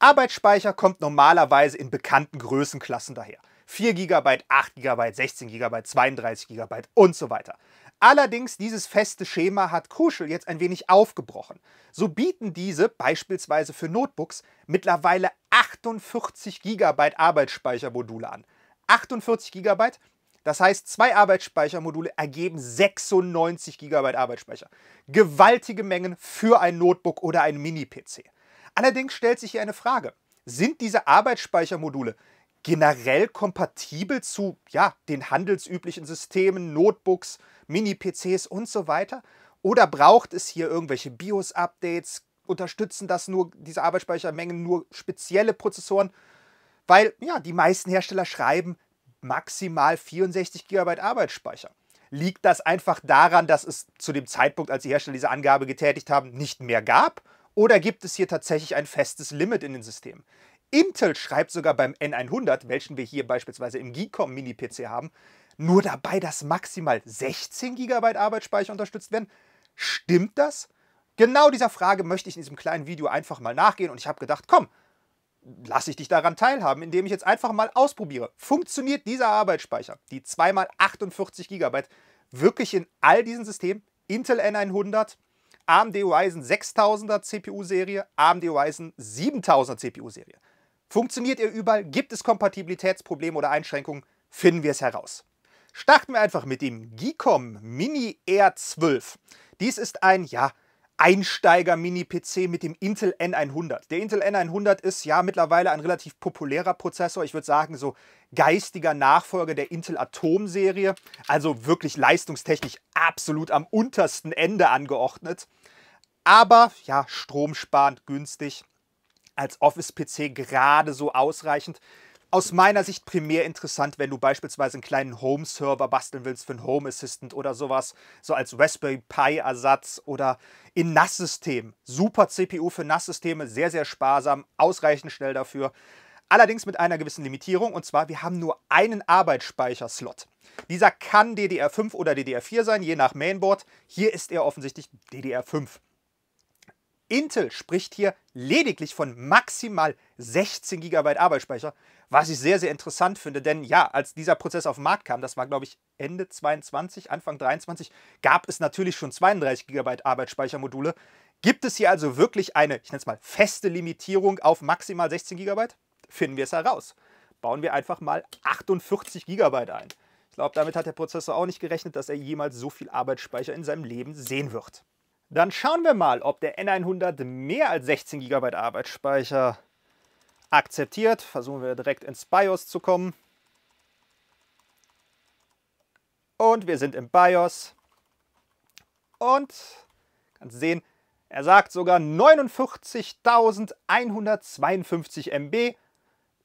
Arbeitsspeicher kommt normalerweise in bekannten Größenklassen daher. 4 GB, 8 GB, 16 GB, 32 GB und so weiter. Allerdings dieses feste Schema hat Kuschel jetzt ein wenig aufgebrochen. So bieten diese beispielsweise für Notebooks mittlerweile 48 GB Arbeitsspeichermodule an. 48 GB, das heißt zwei Arbeitsspeichermodule ergeben 96 GB Arbeitsspeicher. Gewaltige Mengen für ein Notebook oder ein Mini-PC. Allerdings stellt sich hier eine Frage. Sind diese Arbeitsspeichermodule generell kompatibel zu ja, den handelsüblichen Systemen, Notebooks, Mini-PCs und so weiter? Oder braucht es hier irgendwelche BIOS-Updates? Unterstützen das nur diese Arbeitsspeichermengen nur spezielle Prozessoren? Weil ja, die meisten Hersteller schreiben maximal 64 GB Arbeitsspeicher. Liegt das einfach daran, dass es zu dem Zeitpunkt, als die Hersteller diese Angabe getätigt haben, nicht mehr gab? Oder gibt es hier tatsächlich ein festes Limit in den Systemen? Intel schreibt sogar beim N100, welchen wir hier beispielsweise im Geekcom Mini-PC haben, nur dabei, dass maximal 16 GB Arbeitsspeicher unterstützt werden. Stimmt das? Genau dieser Frage möchte ich in diesem kleinen Video einfach mal nachgehen und ich habe gedacht, komm, lass ich dich daran teilhaben, indem ich jetzt einfach mal ausprobiere. Funktioniert dieser Arbeitsspeicher, die 2x48 GB, wirklich in all diesen Systemen, Intel N100, AMD Ryzen 6000er CPU-Serie, AMD Ryzen 7000er CPU-Serie. Funktioniert ihr überall? Gibt es Kompatibilitätsprobleme oder Einschränkungen? Finden wir es heraus. Starten wir einfach mit dem Gicom Mini R12. Dies ist ein, ja, Einsteiger-Mini-PC mit dem Intel N100. Der Intel N100 ist ja mittlerweile ein relativ populärer Prozessor. Ich würde sagen, so geistiger Nachfolger der Intel Atom-Serie. Also wirklich leistungstechnisch absolut am untersten Ende angeordnet. Aber ja, stromsparend günstig. Als Office-PC gerade so ausreichend aus meiner Sicht primär interessant, wenn du beispielsweise einen kleinen Home-Server basteln willst für einen Home Assistant oder sowas, so als Raspberry Pi-Ersatz oder in nas systemen Super CPU für NAS-Systeme, sehr, sehr sparsam, ausreichend schnell dafür. Allerdings mit einer gewissen Limitierung, und zwar, wir haben nur einen Arbeitsspeicherslot. Dieser kann DDR5 oder DDR4 sein, je nach Mainboard. Hier ist er offensichtlich DDR5. Intel spricht hier lediglich von maximal 16 GB Arbeitsspeicher, was ich sehr, sehr interessant finde, denn ja, als dieser Prozess auf den Markt kam, das war glaube ich Ende 22, Anfang 23, gab es natürlich schon 32 GB Arbeitsspeichermodule. Gibt es hier also wirklich eine, ich nenne es mal, feste Limitierung auf maximal 16 GB? Finden wir es heraus. Bauen wir einfach mal 48 GB ein. Ich glaube, damit hat der Prozessor auch nicht gerechnet, dass er jemals so viel Arbeitsspeicher in seinem Leben sehen wird. Dann schauen wir mal, ob der N100 mehr als 16 GB Arbeitsspeicher akzeptiert. Versuchen wir direkt ins BIOS zu kommen. Und wir sind im BIOS. Und kannst sehen, er sagt sogar 49.152 MB.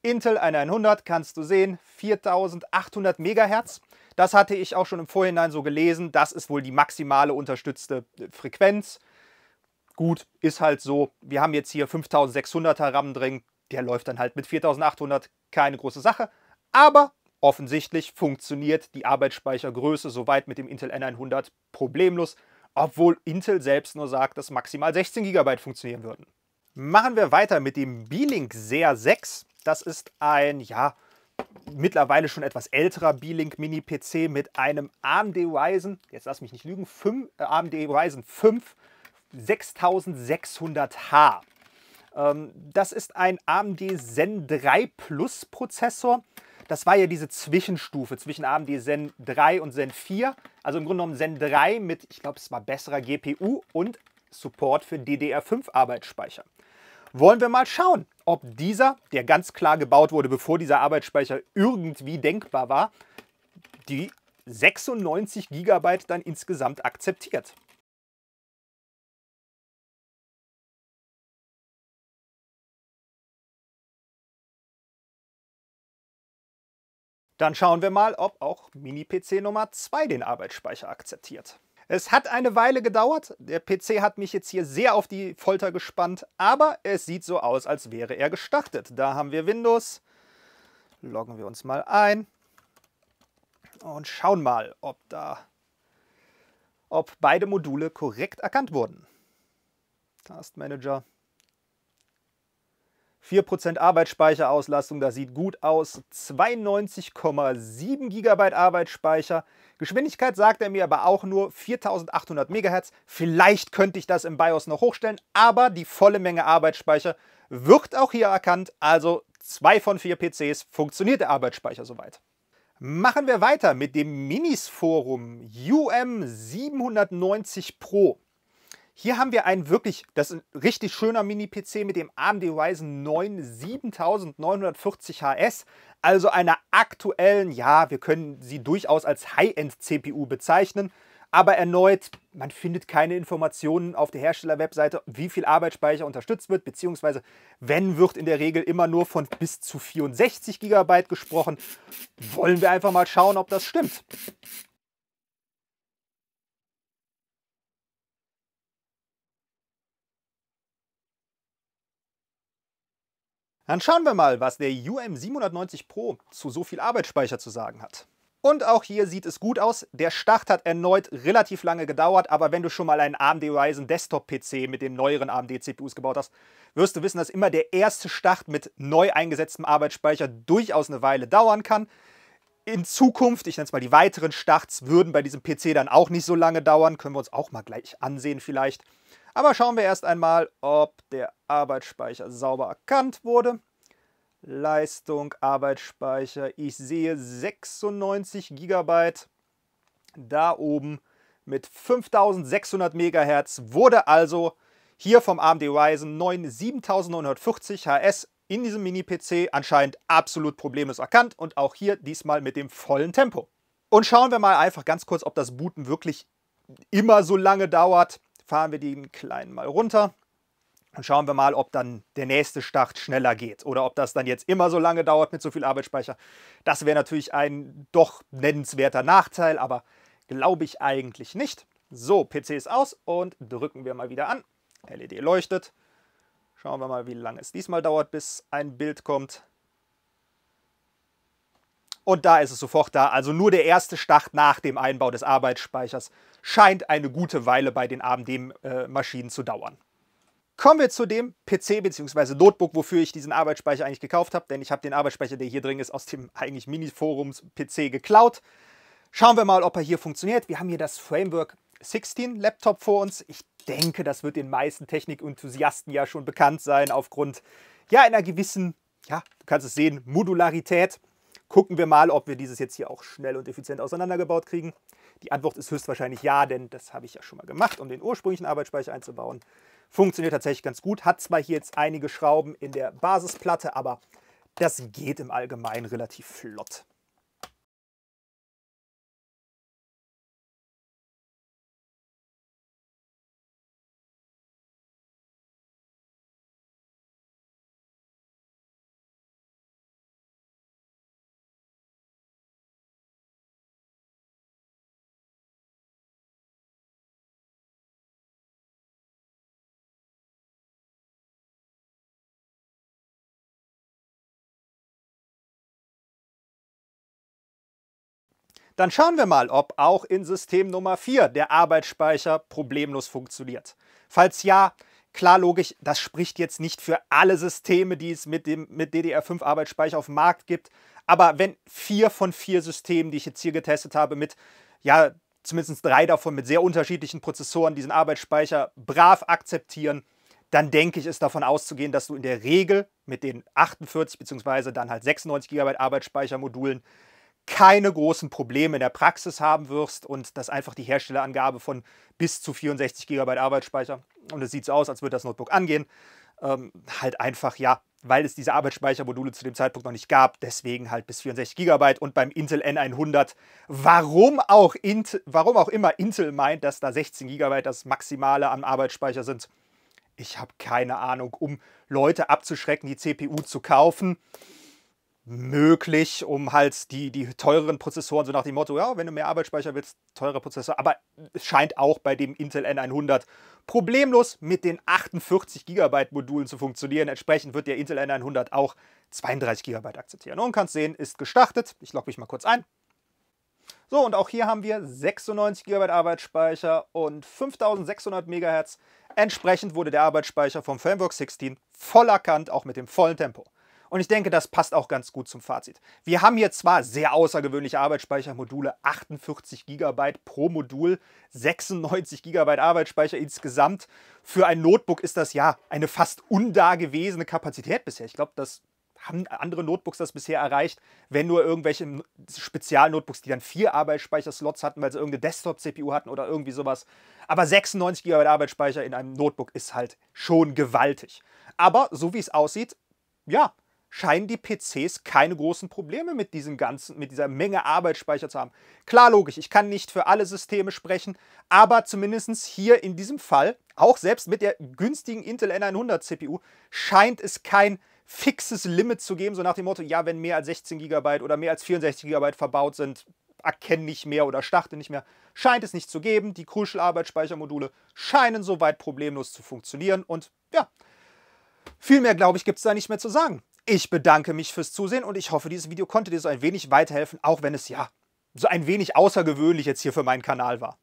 Intel 1100 kannst du sehen, 4800 MHz. Das hatte ich auch schon im Vorhinein so gelesen. Das ist wohl die maximale unterstützte Frequenz. Gut, ist halt so. Wir haben jetzt hier 5600er RAM drin. Der läuft dann halt mit 4800, keine große Sache. Aber offensichtlich funktioniert die Arbeitsspeichergröße soweit mit dem Intel N100 problemlos, obwohl Intel selbst nur sagt, dass maximal 16 GB funktionieren würden. Machen wir weiter mit dem B-Link SER 6. Das ist ein, ja, mittlerweile schon etwas älterer B-Link Mini-PC mit einem AMD Ryzen, jetzt lass mich nicht lügen, 5, äh, AMD Ryzen 5 6600H. Ähm, das ist ein AMD Zen 3 Plus Prozessor. Das war ja diese Zwischenstufe zwischen AMD Zen 3 und Zen 4. Also im Grunde genommen Zen 3 mit, ich glaube, es war besserer GPU und Support für DDR5-Arbeitsspeicher. Wollen wir mal schauen, ob dieser, der ganz klar gebaut wurde, bevor dieser Arbeitsspeicher irgendwie denkbar war, die 96 GB dann insgesamt akzeptiert. Dann schauen wir mal, ob auch Mini-PC Nummer 2 den Arbeitsspeicher akzeptiert. Es hat eine Weile gedauert, der PC hat mich jetzt hier sehr auf die Folter gespannt, aber es sieht so aus, als wäre er gestartet. Da haben wir Windows, loggen wir uns mal ein und schauen mal, ob da ob beide Module korrekt erkannt wurden. Taskmanager, 4% Arbeitsspeicherauslastung, das sieht gut aus. 92,7 GB Arbeitsspeicher. Geschwindigkeit sagt er mir aber auch nur 4800 MHz. Vielleicht könnte ich das im BIOS noch hochstellen, aber die volle Menge Arbeitsspeicher wird auch hier erkannt. Also zwei von vier PCs funktioniert der Arbeitsspeicher soweit. Machen wir weiter mit dem Minis Forum UM790 Pro. Hier haben wir einen wirklich, das ist ein richtig schöner Mini-PC mit dem AMD Ryzen 9 7940HS, also einer aktuellen, ja, wir können sie durchaus als High-End-CPU bezeichnen, aber erneut, man findet keine Informationen auf der Hersteller-Webseite, wie viel Arbeitsspeicher unterstützt wird, beziehungsweise wenn wird in der Regel immer nur von bis zu 64 GB gesprochen. Wollen wir einfach mal schauen, ob das stimmt. Dann schauen wir mal, was der UM790 Pro zu so viel Arbeitsspeicher zu sagen hat. Und auch hier sieht es gut aus. Der Start hat erneut relativ lange gedauert, aber wenn du schon mal einen AMD Ryzen Desktop PC mit den neueren AMD CPUs gebaut hast, wirst du wissen, dass immer der erste Start mit neu eingesetztem Arbeitsspeicher durchaus eine Weile dauern kann. In Zukunft, ich nenne es mal die weiteren Starts, würden bei diesem PC dann auch nicht so lange dauern. Können wir uns auch mal gleich ansehen vielleicht. Aber schauen wir erst einmal, ob der Arbeitsspeicher sauber erkannt wurde. Leistung, Arbeitsspeicher, ich sehe 96 GB da oben mit 5600 MHz wurde also hier vom AMD Ryzen 9 7940 HS in diesem Mini-PC anscheinend absolut problemlos erkannt und auch hier diesmal mit dem vollen Tempo. Und schauen wir mal einfach ganz kurz, ob das Booten wirklich immer so lange dauert fahren wir den kleinen mal runter und schauen wir mal, ob dann der nächste Start schneller geht oder ob das dann jetzt immer so lange dauert mit so viel Arbeitsspeicher. Das wäre natürlich ein doch nennenswerter Nachteil, aber glaube ich eigentlich nicht. So, PC ist aus und drücken wir mal wieder an. LED leuchtet. Schauen wir mal, wie lange es diesmal dauert, bis ein Bild kommt. Und da ist es sofort da. Also nur der erste Start nach dem Einbau des Arbeitsspeichers scheint eine gute Weile bei den AMD-Maschinen zu dauern. Kommen wir zu dem PC bzw. Notebook, wofür ich diesen Arbeitsspeicher eigentlich gekauft habe, denn ich habe den Arbeitsspeicher, der hier drin ist, aus dem eigentlich Mini-Forums-PC geklaut. Schauen wir mal, ob er hier funktioniert. Wir haben hier das Framework 16 Laptop vor uns. Ich denke, das wird den meisten Technikenthusiasten ja schon bekannt sein, aufgrund ja, einer gewissen, ja, du kannst es sehen, Modularität. Gucken wir mal, ob wir dieses jetzt hier auch schnell und effizient auseinandergebaut kriegen. Die Antwort ist höchstwahrscheinlich ja, denn das habe ich ja schon mal gemacht, um den ursprünglichen Arbeitsspeicher einzubauen. Funktioniert tatsächlich ganz gut, hat zwar hier jetzt einige Schrauben in der Basisplatte, aber das geht im Allgemeinen relativ flott. Dann schauen wir mal, ob auch in System Nummer 4 der Arbeitsspeicher problemlos funktioniert. Falls ja, klar logisch, das spricht jetzt nicht für alle Systeme, die es mit dem mit DDR5 Arbeitsspeicher auf dem Markt gibt, aber wenn vier von vier Systemen, die ich jetzt hier getestet habe, mit ja, zumindest drei davon mit sehr unterschiedlichen Prozessoren diesen Arbeitsspeicher brav akzeptieren, dann denke ich, ist davon auszugehen, dass du in der Regel mit den 48 bzw. dann halt 96 GB Arbeitsspeichermodulen keine großen Probleme in der Praxis haben wirst und das einfach die Herstellerangabe von bis zu 64 GB Arbeitsspeicher und es sieht so aus, als würde das Notebook angehen, ähm, halt einfach, ja, weil es diese Arbeitsspeichermodule zu dem Zeitpunkt noch nicht gab, deswegen halt bis 64 GB und beim Intel N100, warum auch, Int, warum auch immer Intel meint, dass da 16 GB das Maximale am Arbeitsspeicher sind, ich habe keine Ahnung, um Leute abzuschrecken, die CPU zu kaufen möglich, um halt die, die teureren Prozessoren, so nach dem Motto, ja, wenn du mehr Arbeitsspeicher willst, teure Prozessor. Aber es scheint auch bei dem Intel N100 problemlos mit den 48 GB Modulen zu funktionieren. Entsprechend wird der Intel N100 auch 32 GB akzeptieren. Und kannst sehen, ist gestartet. Ich logge mich mal kurz ein. So, und auch hier haben wir 96 GB Arbeitsspeicher und 5600 MHz. Entsprechend wurde der Arbeitsspeicher vom Framework 16 voll erkannt, auch mit dem vollen Tempo. Und ich denke, das passt auch ganz gut zum Fazit. Wir haben hier zwar sehr außergewöhnliche Arbeitsspeichermodule, 48 GB pro Modul, 96 GB Arbeitsspeicher insgesamt. Für ein Notebook ist das ja eine fast undagewesene Kapazität bisher. Ich glaube, das haben andere Notebooks das bisher erreicht, wenn nur irgendwelche Spezialnotebooks, die dann vier Arbeitsspeicherslots hatten, weil sie irgendeine Desktop-CPU hatten oder irgendwie sowas. Aber 96 GB Arbeitsspeicher in einem Notebook ist halt schon gewaltig. Aber so wie es aussieht, ja, scheinen die PCs keine großen Probleme mit, diesem ganzen, mit dieser Menge Arbeitsspeicher zu haben. Klar, logisch, ich kann nicht für alle Systeme sprechen, aber zumindest hier in diesem Fall, auch selbst mit der günstigen Intel N100 CPU, scheint es kein fixes Limit zu geben, so nach dem Motto, ja, wenn mehr als 16 GB oder mehr als 64 GB verbaut sind, erkenne nicht mehr oder starte nicht mehr, scheint es nicht zu geben. Die Crucial-Arbeitsspeichermodule scheinen soweit problemlos zu funktionieren und ja, viel mehr, glaube ich, gibt es da nicht mehr zu sagen. Ich bedanke mich fürs Zusehen und ich hoffe, dieses Video konnte dir so ein wenig weiterhelfen, auch wenn es ja so ein wenig außergewöhnlich jetzt hier für meinen Kanal war.